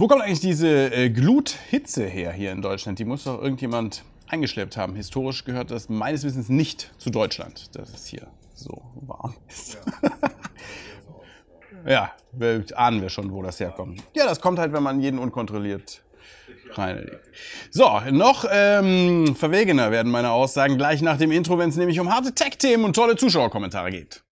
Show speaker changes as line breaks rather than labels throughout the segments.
Wo kommt eigentlich diese äh, Gluthitze her hier in Deutschland? Die muss doch irgendjemand eingeschleppt haben. Historisch gehört das meines Wissens nicht zu Deutschland, dass es hier so warm ist. ja, wir, ahnen wir schon, wo das herkommt. Ja, das kommt halt, wenn man jeden unkontrolliert reinlegt. So, noch ähm, verwegener werden meine Aussagen gleich nach dem Intro, wenn es nämlich um harte Tech-Themen und tolle Zuschauerkommentare geht.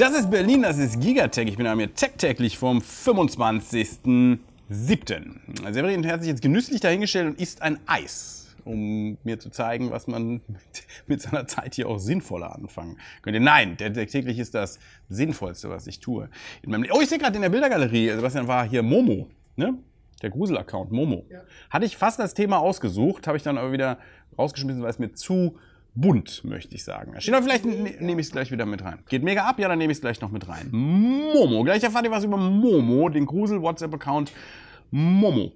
Das ist Berlin, das ist Gigatech. Ich bin am hier tagtäglich vom 25.07. Severin hat sich jetzt genüsslich dahingestellt und isst ein Eis, um mir zu zeigen, was man mit, mit seiner Zeit hier auch sinnvoller anfangen könnte. Nein, der tagtäglich ist das Sinnvollste, was ich tue. oh, ich sehe gerade in der Bildergalerie, Sebastian war hier Momo, ne? Der Grusel-Account, Momo. Ja. Hatte ich fast das Thema ausgesucht, habe ich dann aber wieder rausgeschmissen, weil es mir zu bunt, möchte ich sagen. Erschienen, vielleicht ne, nehme ich es gleich wieder mit rein. Geht mega ab, ja, dann nehme ich es gleich noch mit rein. Momo, gleich erfahrt ihr was über Momo, den Grusel-WhatsApp-Account Momo.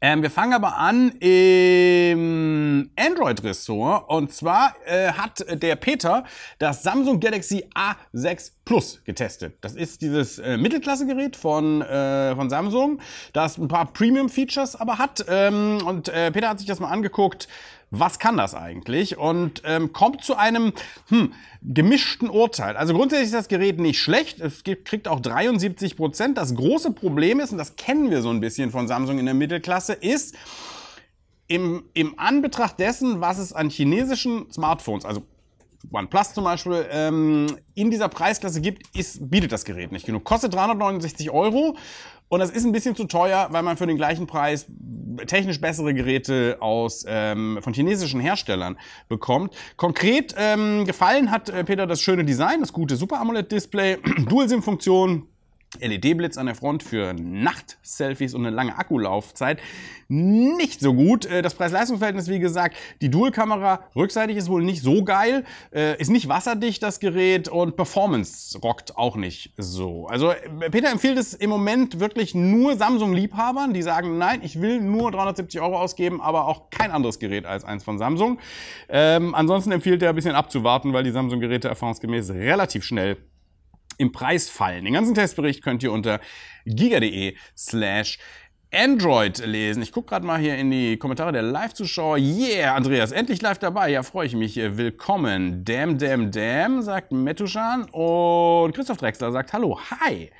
Ähm, wir fangen aber an im Android-Ressort. Und zwar äh, hat äh, der Peter das Samsung Galaxy A6 Plus getestet. Das ist dieses äh, Mittelklassegerät von, äh, von Samsung, das ein paar Premium-Features aber hat. Ähm, und äh, Peter hat sich das mal angeguckt. Was kann das eigentlich? Und ähm, kommt zu einem hm, gemischten Urteil. Also grundsätzlich ist das Gerät nicht schlecht. Es gibt, kriegt auch 73 Prozent. Das große Problem ist, und das kennen wir so ein bisschen von Samsung in der Mittelklasse, ist, im, im Anbetracht dessen, was es an chinesischen Smartphones, also OnePlus zum Beispiel ähm, in dieser Preisklasse gibt, ist, bietet das Gerät nicht genug. Kostet 369 Euro und das ist ein bisschen zu teuer, weil man für den gleichen Preis technisch bessere Geräte aus, ähm, von chinesischen Herstellern bekommt. Konkret ähm, gefallen hat äh, Peter das schöne Design, das gute Super AMOLED-Display, Dual-SIM-Funktion, LED-Blitz an der Front für Nacht-Selfies und eine lange Akkulaufzeit nicht so gut. Äh, das Preis-Leistungs-Verhältnis, wie gesagt, die Dual-Kamera rückseitig ist wohl nicht so geil, äh, ist nicht wasserdicht das Gerät und Performance rockt auch nicht so. Also äh, Peter empfiehlt es im Moment wirklich nur Samsung-Liebhabern, die sagen, nein, ich will nur 370 Euro ausgeben, aber auch kein anderes Gerät als eins von Samsung. Ähm, ansonsten empfiehlt er ein bisschen abzuwarten, weil die Samsung-Geräte erfahrungsgemäß relativ schnell im Preis fallen. Den ganzen Testbericht könnt ihr unter giga.de slash Android lesen. Ich gucke gerade mal hier in die Kommentare der Live-Zuschauer. Yeah, Andreas, endlich live dabei. Ja, freue ich mich. Willkommen. Damn, damn, damn, sagt Metuschan. Und Christoph Drexler sagt Hallo. Hi.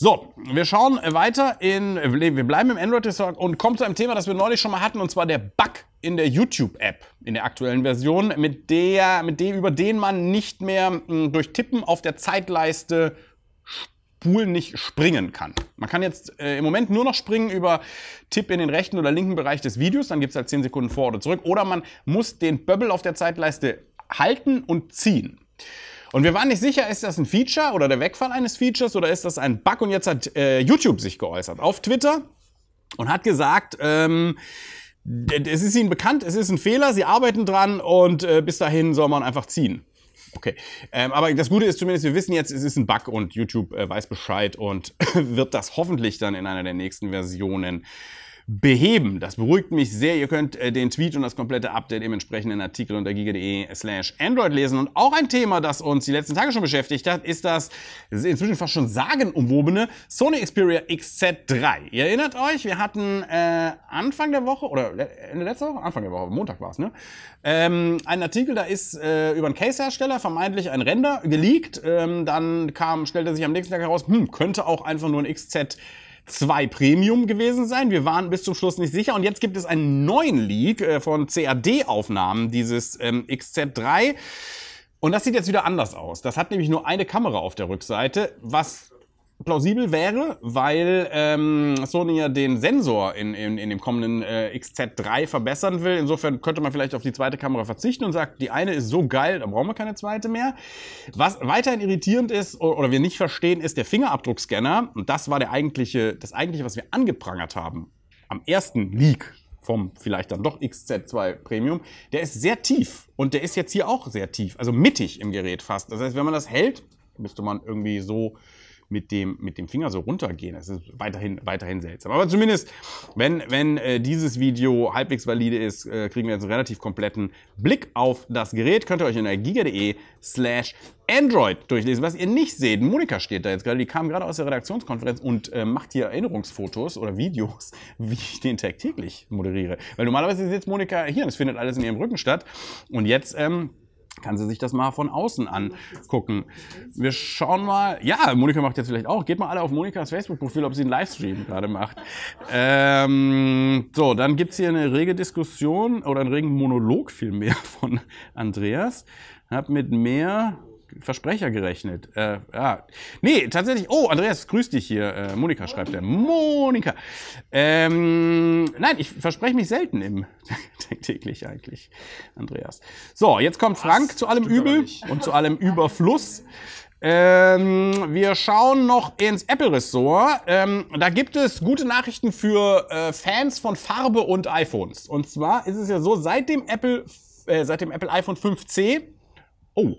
So, wir schauen weiter in, wir bleiben im Android-Ressort und kommen zu einem Thema, das wir neulich schon mal hatten, und zwar der Bug in der YouTube-App, in der aktuellen Version, mit der, mit dem, über den man nicht mehr hm, durch Tippen auf der Zeitleiste Spulen nicht springen kann. Man kann jetzt äh, im Moment nur noch springen über Tipp in den rechten oder linken Bereich des Videos, dann gibt es halt 10 Sekunden vor oder zurück, oder man muss den Böbbel auf der Zeitleiste halten und ziehen. Und wir waren nicht sicher, ist das ein Feature oder der Wegfall eines Features oder ist das ein Bug? Und jetzt hat äh, YouTube sich geäußert auf Twitter und hat gesagt, ähm, es ist ihnen bekannt, es ist ein Fehler, sie arbeiten dran und äh, bis dahin soll man einfach ziehen. Okay, ähm, aber das Gute ist zumindest, wir wissen jetzt, es ist ein Bug und YouTube äh, weiß Bescheid und wird das hoffentlich dann in einer der nächsten Versionen beheben. Das beruhigt mich sehr. Ihr könnt äh, den Tweet und das komplette Update im entsprechenden Artikel unter giga.de slash Android lesen. Und auch ein Thema, das uns die letzten Tage schon beschäftigt hat, ist das inzwischen fast schon sagenumwobene Sony Xperia XZ3. Ihr erinnert euch, wir hatten äh, Anfang der Woche oder äh, Ende letzter Woche, Anfang der Woche, Montag war es, ne? Ähm, einen Artikel, da ist äh, über einen Case-Hersteller vermeintlich ein Render geleakt. Ähm, dann kam, stellte sich am nächsten Tag heraus, hm, könnte auch einfach nur ein XZ 2 Premium gewesen sein. Wir waren bis zum Schluss nicht sicher. Und jetzt gibt es einen neuen Leak äh, von CAD-Aufnahmen dieses ähm, XZ3. Und das sieht jetzt wieder anders aus. Das hat nämlich nur eine Kamera auf der Rückseite, was plausibel wäre, weil ähm, Sony ja den Sensor in, in, in dem kommenden äh, XZ3 verbessern will. Insofern könnte man vielleicht auf die zweite Kamera verzichten und sagt, die eine ist so geil, da brauchen wir keine zweite mehr. Was weiterhin irritierend ist oder wir nicht verstehen, ist der Fingerabdruckscanner. Und das war der eigentliche, das eigentliche, was wir angeprangert haben am ersten Leak vom vielleicht dann doch XZ2 Premium, der ist sehr tief und der ist jetzt hier auch sehr tief, also mittig im Gerät fast. Das heißt, wenn man das hält, müsste man irgendwie so mit dem, mit dem Finger so runtergehen. Das ist weiterhin, weiterhin seltsam. Aber zumindest, wenn, wenn äh, dieses Video halbwegs valide ist, äh, kriegen wir jetzt einen relativ kompletten Blick auf das Gerät. Könnt ihr euch in der giga.de slash Android durchlesen. Was ihr nicht seht, Monika steht da jetzt gerade, die kam gerade aus der Redaktionskonferenz und äh, macht hier Erinnerungsfotos oder Videos, wie ich den Tag täglich moderiere. Weil normalerweise sitzt Monika hier und es findet alles in ihrem Rücken statt. Und jetzt... Ähm, kann sie sich das mal von außen angucken. Wir schauen mal, ja, Monika macht jetzt vielleicht auch, geht mal alle auf Monikas Facebook-Profil, ob sie einen Livestream gerade macht. Ähm, so, dann gibt's hier eine rege Diskussion oder einen regen Monolog vielmehr von Andreas. Hab mit mehr Versprecher gerechnet. Äh, ja. Nee, tatsächlich. Oh, Andreas, grüß dich hier. Äh, Monika schreibt er. Monika. Ähm, nein, ich verspreche mich selten im täglich eigentlich, Andreas. So, jetzt kommt Frank Was? zu allem Übel und zu allem Überfluss. Ähm, wir schauen noch ins Apple-Ressort. Ähm, da gibt es gute Nachrichten für äh, Fans von Farbe und iPhones. Und zwar ist es ja so, seit dem Apple, äh, seit dem Apple iPhone 5C, oh,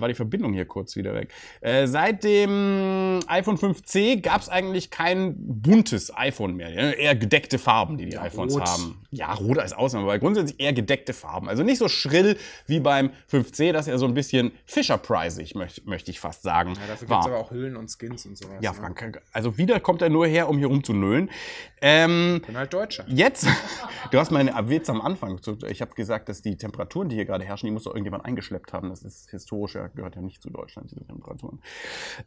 war die Verbindung hier kurz wieder weg. Äh, seit dem iPhone 5C gab es eigentlich kein buntes iPhone mehr. Eher gedeckte Farben, die die ja, iPhones rot. haben. Ja, rot als Ausnahme, aber grundsätzlich eher gedeckte Farben. Also nicht so schrill wie beim 5C, das ist ja so ein bisschen Fisher-Preisig, möchte möcht ich fast sagen. Ja, dafür gibt es aber auch Hüllen und Skins und sowas. Ja, Frank, ne? also wieder kommt er nur her, um hier rumzunölen. Ähm, ich bin halt Deutscher. Jetzt, du hast meine Witz am Anfang. Ich habe gesagt, dass die Temperaturen, die hier gerade herrschen, die muss doch irgendjemand eingeschleppt haben. Das ist historisch, ja, gehört ja nicht zu Deutschland, diese Temperaturen.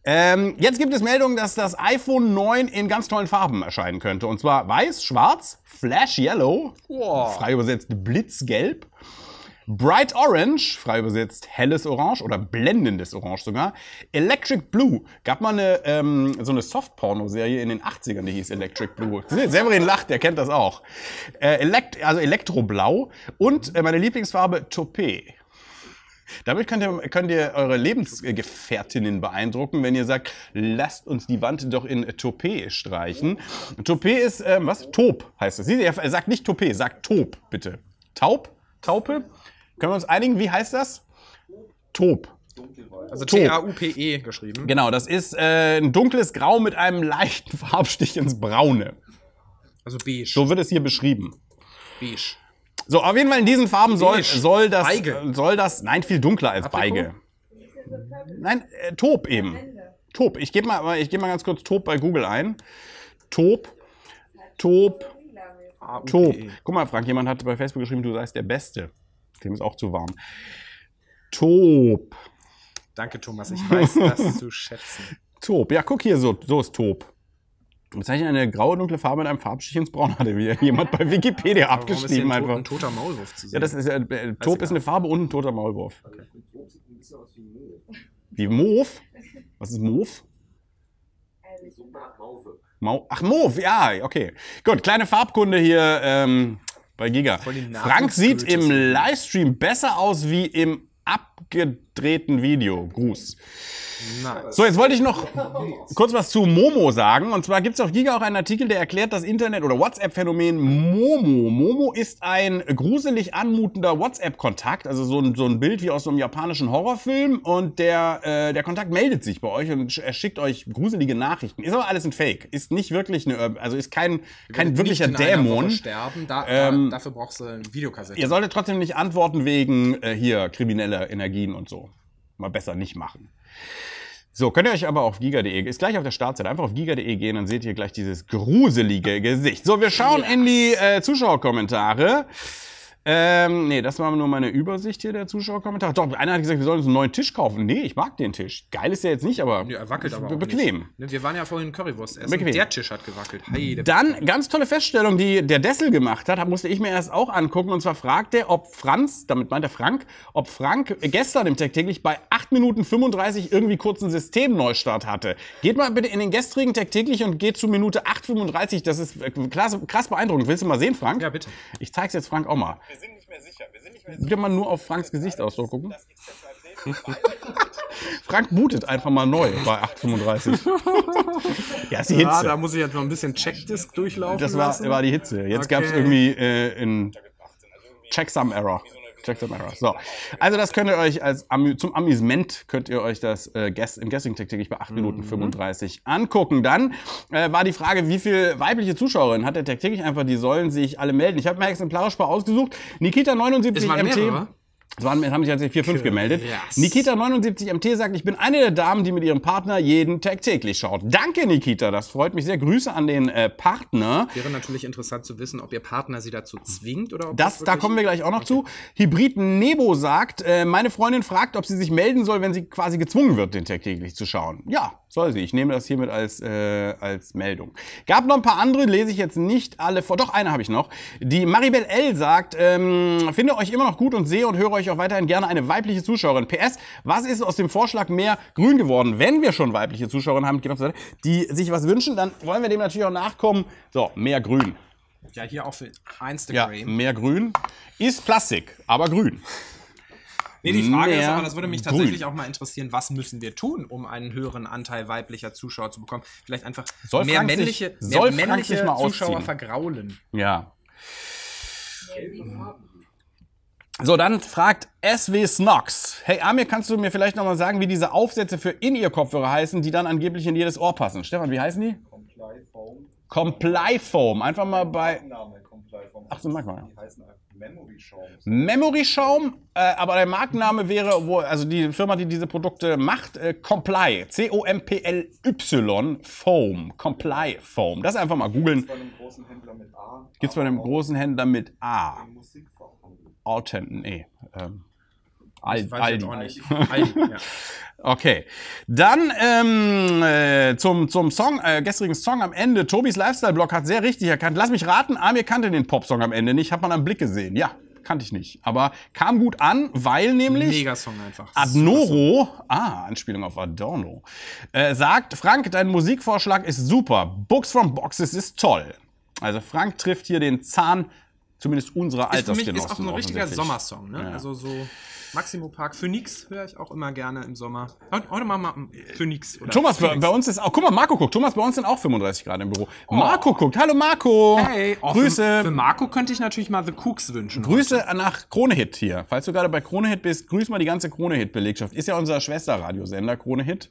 Ähm, jetzt gibt es Meldungen, dass das iPhone 9 in ganz tollen Farben erscheinen könnte. Und zwar weiß, schwarz, Flash Yellow, wow. frei übersetzt Blitzgelb. Bright Orange, frei übersetzt helles Orange oder blendendes Orange sogar. Electric Blue, gab mal eine, ähm, so eine Soft-Porno-Serie in den 80ern, die hieß Electric Blue. Severin lacht, der kennt das auch. Äh, Elekt also Elektroblau und äh, meine Lieblingsfarbe Topé. Damit könnt ihr, könnt ihr eure Lebensgefährtinnen beeindrucken, wenn ihr sagt, lasst uns die Wand doch in Topé streichen. Topé ist, ähm, was? Top heißt das. Sie sagt nicht Topé, sagt Top, bitte. Taub? Taupe? Können wir uns einigen? Wie heißt das? Top. Also T-A-U-P-E geschrieben. Genau, das ist äh, ein dunkles Grau mit einem leichten Farbstich ins Braune. Also beige. So wird es hier beschrieben. Beige. So, auf jeden Fall in diesen Farben soll, soll das. Beige. Soll das. Nein, viel dunkler als Aprikot? Beige. Nein, äh, Taub eben. Top. Ich gebe mal, geb mal ganz kurz Top bei Google ein. Top. Top. E. Top. Guck mal, Frank, jemand hat bei Facebook geschrieben, du seist der Beste. Dem ist auch zu warm. Top. Danke, Thomas. Ich weiß das zu schätzen. Top. Ja, guck hier, so, so ist Tob. Bezeichnet eine graue, dunkle Farbe mit einem Farbstich ins Braun, hatte wieder jemand bei Wikipedia Aber abgeschrieben. Warum ist hier ein, to ein toter Maulwurf zu sehen? Ja, das ist, äh, äh Tob ist eine Farbe und ein toter Maulwurf. Okay. Wie Mof? Was ist Mof? Also, Mau Ach, Mof, ja, okay. Gut, kleine Farbkunde hier. Ähm, bei Giga. Frank sieht im Livestream besser aus wie im Ab abgedrehten Video. Gruß. Nice. So, jetzt wollte ich noch kurz was zu Momo sagen. Und zwar gibt es auf Giga auch einen Artikel, der erklärt das Internet- oder WhatsApp-Phänomen Momo. Momo ist ein gruselig anmutender WhatsApp-Kontakt, also so ein, so ein Bild wie aus so einem japanischen Horrorfilm. Und der, äh, der Kontakt meldet sich bei euch und er schickt euch gruselige Nachrichten. Ist aber alles ein Fake. Ist nicht wirklich eine, also ist kein, kein wirklicher Dämon. sterben, da, ähm, dafür brauchst du eine Videokassette. Ihr solltet trotzdem nicht antworten wegen äh, hier krimineller Energie. Energien und so. Mal besser nicht machen. So, könnt ihr euch aber auf giga.de, ist gleich auf der Startseite, einfach auf giga.de gehen, dann seht ihr gleich dieses gruselige Gesicht. So, wir schauen ja. in die äh, Zuschauerkommentare. Ähm, nee, das war nur meine Übersicht hier der Zuschauerkommentare. Doch, einer hat gesagt, wir sollen uns einen neuen Tisch kaufen. Nee, ich mag den Tisch. Geil ist der jetzt nicht, aber, ja, er wackelt aber bequem. Nicht. Ne, wir waren ja vorhin Currywurst essen. Bequem. Der Tisch hat gewackelt. Hey, Dann ganz tolle Feststellung, die der Dessel gemacht hat, musste ich mir erst auch angucken. Und zwar fragt er, ob Franz, damit meint er Frank, ob Frank gestern im Tag täglich bei 8 Minuten 35 irgendwie kurzen Systemneustart hatte. Geht mal bitte in den gestrigen Tag täglich und geht zu Minute 8,35. Das ist äh, krass, krass beeindruckend. Willst du mal sehen, Frank? Ja, bitte. Ich zeig's jetzt Frank auch mal wir sind nicht mehr sicher. Wir sind nicht mehr sicher. Kann man nur auf Franks Gesicht gucken? Frank bootet einfach mal neu bei 8,35. ja, ist die Hitze. Ja, da muss ich jetzt noch ein bisschen Checkdisk durchlaufen. Das war, lassen. war die Hitze. Jetzt okay. gab es irgendwie äh, in also Checksum Error. Check that matter. So. Also das könnt ihr euch als Amü zum Amüsement könnt ihr euch das äh, Guess im Guessing Tag bei 8 Minuten mhm. 35 angucken. Dann äh, war die Frage, wie viel weibliche Zuschauerinnen hat der Tag einfach, die sollen sich alle melden. Ich habe mir exemplarisch paar ausgesucht. Nikita 79 MT. Mehrere? Es waren, haben sich tatsächlich vier, fünf gemeldet. Yes. Nikita79MT sagt, ich bin eine der Damen, die mit ihrem Partner jeden Tag täglich schaut. Danke, Nikita, das freut mich sehr. Grüße an den äh, Partner. Wäre natürlich interessant zu wissen, ob ihr Partner sie dazu zwingt oder ob das. das da kommen wir gleich auch noch okay. zu. Hybrid Nebo sagt, äh, meine Freundin fragt, ob sie sich melden soll, wenn sie quasi gezwungen wird, den Tag täglich zu schauen. Ja, soll sie. Ich nehme das hiermit als, äh, als Meldung. Gab noch ein paar andere, lese ich jetzt nicht alle vor. Doch, eine habe ich noch. Die Maribel L. sagt, ähm, finde euch immer noch gut und sehe und höre euch auch weiterhin gerne eine weibliche Zuschauerin. PS, was ist aus dem Vorschlag mehr grün geworden? Wenn wir schon weibliche Zuschauerinnen haben, die sich was wünschen, dann wollen wir dem natürlich auch nachkommen. So, mehr grün. Ja, hier auch für Instagram. Ja, mehr grün. Ist Plastik, aber grün. Nee, die Frage ist aber, das würde mich tatsächlich grün. auch mal interessieren, was müssen wir tun, um einen höheren Anteil weiblicher Zuschauer zu bekommen? Vielleicht einfach soll mehr Frank männliche, sich, mehr männliche Zuschauer vergraulen. Ja. So, dann fragt SW Snox. Hey Amir, kannst du mir vielleicht nochmal sagen, wie diese Aufsätze für In-Ear-Kopfhörer heißen, die dann angeblich in jedes Ohr passen? Stefan, wie heißen die? Comply Foam. Comply Foam. Einfach mal bei. Ach so, mag mal. Die heißen einfach Memory Schaum, äh, aber der Markenname wäre, wo, also die Firma, die diese Produkte macht, äh, Comply. C-O-M-P-L-Y Foam. Comply Foam. Das einfach mal googeln. Gibt es bei einem großen Händler mit A? Gibt es bei einem großen Händler mit A? Autent, nee. Ähm. Al Aldi. Aldi. Aldi ja. okay. Dann ähm, äh, zum, zum Song, äh, gestrigen Song am Ende. Tobis Lifestyle-Blog hat sehr richtig erkannt. Lass mich raten, Amir kannte den Popsong am Ende nicht, hat man am Blick gesehen. Ja, kannte ich nicht. Aber kam gut an, weil nämlich. Megasong einfach. Adnoro, ah, Anspielung auf Adorno, äh, sagt: Frank, dein Musikvorschlag ist super. Books from Boxes ist toll. Also Frank trifft hier den Zahn zumindest unserer Altersgenossen. Ist für mich ist auch ein richtiger Sommersong, ne? Ja. Also so. Maximo Park. Phoenix höre ich auch immer gerne im Sommer. Heute machen wir Phoenix. Thomas, Phoenix. bei uns ist auch, guck mal, Marco guckt. Thomas, bei uns sind auch 35 Grad im Büro. Oh. Marco guckt. Hallo Marco. Hey. Oh, Grüße. Für, für, Marco könnte ich natürlich mal The Cooks wünschen. Grüße heute. nach Kronehit hier. Falls du gerade bei Kronehit bist, grüß mal die ganze Kronehit-Belegschaft. Ist ja unser Schwesterradiosender Kronehit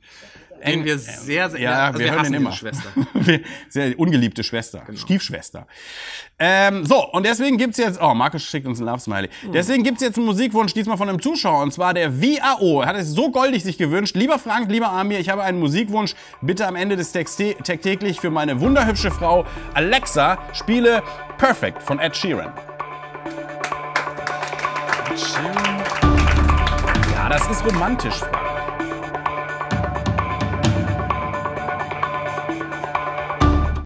den wir sehr, sehr, ja, also wir, wir hören den immer. Schwester. sehr ungeliebte Schwester, genau. Stiefschwester. Ähm, so, und deswegen gibt's jetzt, oh, Markus schickt uns ein Love-Smiley. Hm. Deswegen gibt's jetzt einen Musikwunsch diesmal von einem Zuschauer, und zwar der VAO. Hat es so goldig sich gewünscht. Lieber Frank, lieber Amir, ich habe einen Musikwunsch. Bitte am Ende des Text täglich für meine wunderhübsche Frau Alexa spiele Perfect von Ed Sheeran. Ed Sheeran. Ja, das ist romantisch, Frank.